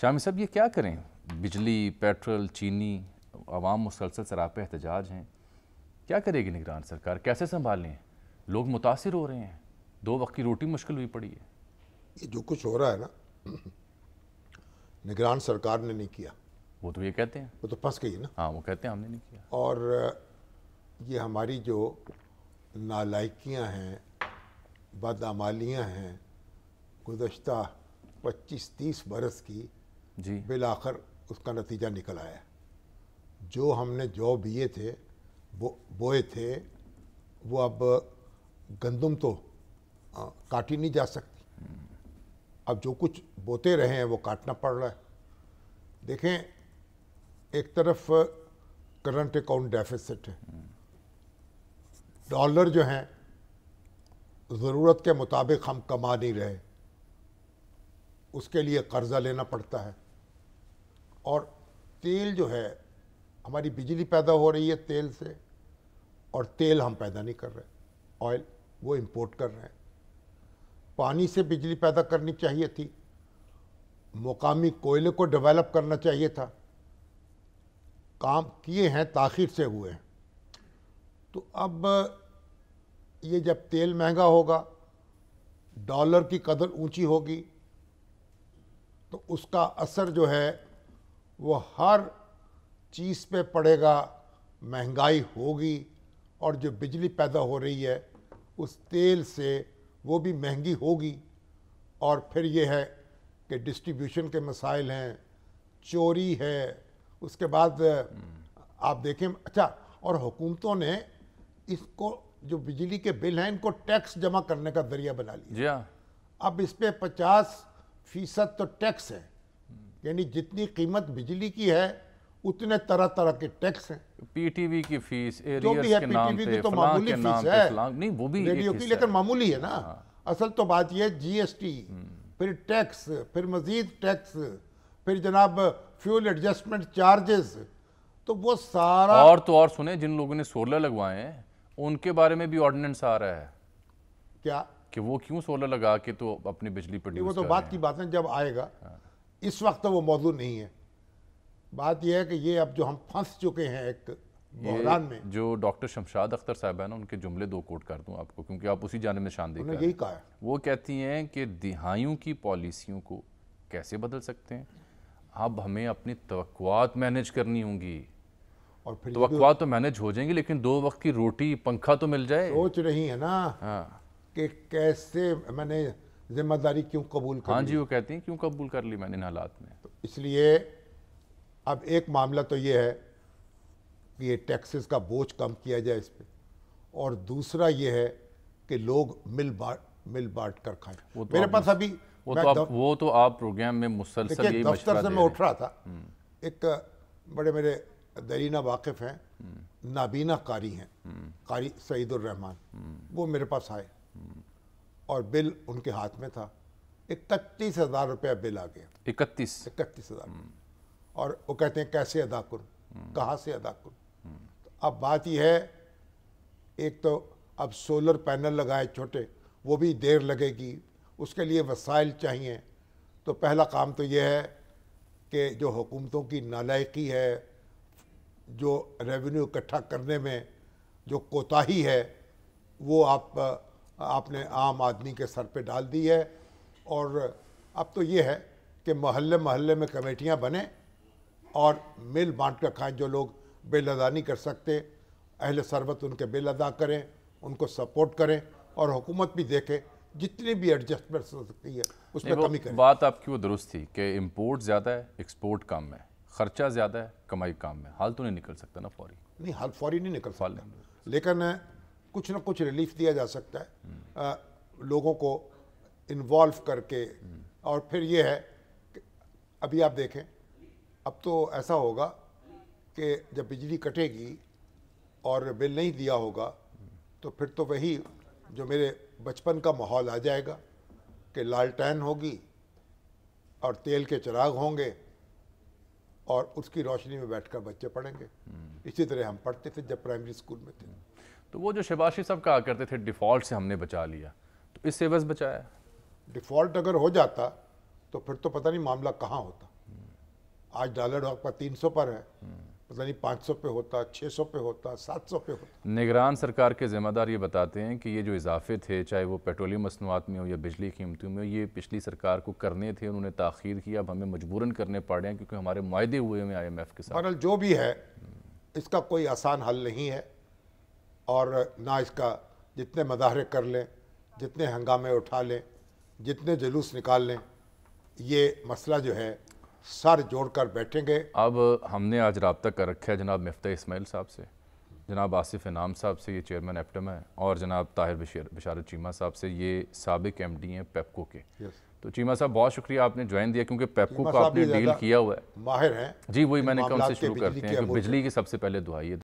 शामी साहब ये क्या करें बिजली पेट्रोल चीनी आवाम मुसलसल सराप एहतजाज हैं क्या करेगी निगरान सरकार कैसे संभालें लोग मुतासर हो रहे हैं दो वक्त की रोटी मुश्किल हुई पड़ी है ये जो कुछ हो रहा है ना निगरान सरकार ने नहीं किया वो तो ये कहते हैं वो तो फंस गई ना हाँ वो कहते हैं हमने नहीं किया और ये हमारी जो नालकियाँ हैं बदामालियाँ हैं गुजशत पच्चीस तीस बरस की जी बिल आखिर उसका नतीजा निकल आया जो हमने जौ बिए थे वो बोए थे वो अब गंदम तो आ, काटी नहीं जा सकती अब जो कुछ बोते रहे हैं वो काटना पड़ रहा है देखें एक तरफ करंट अकाउंट डेफिसिट है डॉलर जो हैं ज़रूरत के मुताबिक हम कमा नहीं रहे उसके लिए कर्ज़ा लेना पड़ता है और तेल जो है हमारी बिजली पैदा हो रही है तेल से और तेल हम पैदा नहीं कर रहे ऑयल वो इम्पोर्ट कर रहे हैं पानी से बिजली पैदा करनी चाहिए थी मुकामी कोयले को डेवलप करना चाहिए था काम किए हैं ताखिर से हुए हैं तो अब ये जब तेल महंगा होगा डॉलर की कदर ऊंची होगी तो उसका असर जो है वो हर चीज़ पे पड़ेगा महंगाई होगी और जो बिजली पैदा हो रही है उस तेल से वो भी महंगी होगी और फिर ये है कि डिस्ट्रीब्यूशन के मसाइल हैं चोरी है उसके बाद हम्म। आप देखें अच्छा और हुकूमतों ने इसको जो बिजली के बिल हैं इनको टैक्स जमा करने का जरिया बना लिया जी हाँ। अब इस पर पचास फीसद तो टैक्स है यानी जितनी कीमत बिजली की है उतने तरह तरह के टैक्स हैं पीटीवी की फीस जो भी है पीटीवी की तो मामूली फीस है नहीं वो भी रेडियो की लेकिन मामूली है ना हाँ। असल तो बात यह जीएसटी हम्म। फिर टैक्स फिर मजीद टैक्स फिर जनाब फ्यूल एडजस्टमेंट चार्जेस तो वो सारा और तो और सुने जिन लोगों ने सोलर लगवाए हैं उनके बारे में भी ऑर्डिनेंस आ रहा है क्या कि वो क्यों सोलर लगा के तो अपनी बिजली पर वो तो बात की बात है जब आएगा हाँ। इस वक्त तो वो मौजूद नहीं है बात यह है कि ये अब जो हम फंस चुके हैं एक बहरान में जो डॉक्टर शमशाद अख्तर साहब है ना उनके जुमले दो कोट कर दूं आपको क्योंकि आप उसी जाने में शान देखिए यही कहा है। वो कहती हैं कि दिहाइयों की पॉलिसियों को कैसे बदल सकते हैं अब हमें अपनी तवक्वात मैनेज करनी होंगी और फिर तो तो मैनेज हो जाएंगी लेकिन दो वक्त की रोटी पंखा तो मिल जाए सोच रही है ना हाँ। कि कैसे मैंने जिम्मेदारी क्यों कबूल कर हाँ जी वो कहती हैं क्यों कबूल कर ली मैंने इन हालात में तो इसलिए अब एक मामला तो ये है कि ये टैक्सेस का बोझ कम किया जाए इस पर और दूसरा ये है कि लोग मिल बाट मिल बांट कर खाएं वो तो मेरे पास अभी वो तो आप वो तो आप प्रोग्राम में मुसलसल दफ्तर से मैं उठ रहा था हम्म। एक बड़े मेरे दरीना वाकिफ़ हैं हम्म। नाबीना कारी हैं हम्म। कारी सईदुररहमान वो मेरे पास आए और बिल उनके हाथ में था इकतीस हज़ार रुपया बिल आ गया इकतीस इकतीस हज़ार और वो कहते हैं कैसे अदा करूँ कहाँ से अदा करूँ तो अब बात यह है एक तो अब सोलर पैनल लगाए छोटे वो भी देर लगेगी उसके लिए वसाइल चाहिए तो पहला काम तो यह है कि जो हुकूमतों की नालायकी है जो रेवेन्यू इकट्ठा करने में जो कोताही है वो आप आपने आम आदमी के सर पे डाल दी है और अब तो ये है कि महल्ले महल्ले में कमेटियां बने और मिल बांट कर खाएँ जो लोग बिल अदा नहीं कर सकते अहल सरबत उनके बिल अदा करें उनको सपोर्ट करें और हुकूमत भी देखें जितनी भी एडजस्टमेंट हो सकती है उसमें कमी करें बात आपकी वो दुरुस्त थी कि इम्पोर्ट ज़्यादा है एक्सपोर्ट कम है खर्चा ज़्यादा है कमाई कम है हाल तो नहीं निकल सकता ना फौरी नहीं हाल फौरी नहीं निकल फाल लेकिन कुछ ना कुछ रिलीफ दिया जा सकता है आ, लोगों को इन्वॉल्व करके और फिर ये है कि अभी आप देखें अब तो ऐसा होगा कि जब बिजली कटेगी और बिल नहीं दिया होगा तो फिर तो वही जो मेरे बचपन का माहौल आ जाएगा कि लालटेन होगी और तेल के चिराग होंगे और उसकी रोशनी में बैठकर बच्चे पढ़ेंगे इसी तरह हम पढ़ते थे जब प्राइमरी स्कूल में थे तो वो जो शबाशी साहब कहा करते थे डिफ़ॉल्ट से हमने बचा लिया तो इससे बस बचाया डिफ़ॉल्ट अगर हो जाता तो फिर तो पता नहीं मामला कहाँ होता आज डॉलर आपका तीन सौ पर है पता नहीं पाँच सौ पे होता छः सौ पे होता सात सौ पे होता निगरान सरकार के ज़िम्मेदार ये बताते हैं कि ये जो इजाफे थे चाहे वो पेट्रोलियम मसनूआत में हो या बिजली कीमतों में हो ये पिछली सरकार को करने थे उन्होंने ताखीर किया अब हमें मजबूरन करने पड़े हैं क्योंकि हमारे माहे हुए हुए हैं आई एम एफ के साथ जो भी है इसका कोई आसान हल नहीं है और ना इसका जितने मजाहरे कर लें जितने हंगामे उठा लें जितने जुलूस निकाल लें ये मसला जो है सर जोड़ कर बैठेंगे अब हमने आज रबता कर रखा है जनाब मफ्ता इसमाइल साहब से जनाब आसिफ इनाम साहब से ये चेयरमैन एप्टम है और जनाब ताहिर बशीर बशारत चीमा साहब से ये सबक एम डी हैं पेपको के तो चीमा साहब बहुत शुक्रिया आपने ज्वाइन दिया क्योंकि पेपको का आपने डील किया हुआ है माहिर हैं जी वही मैंने कम से शुरू करते हैं बिजली की सबसे पहले दुआई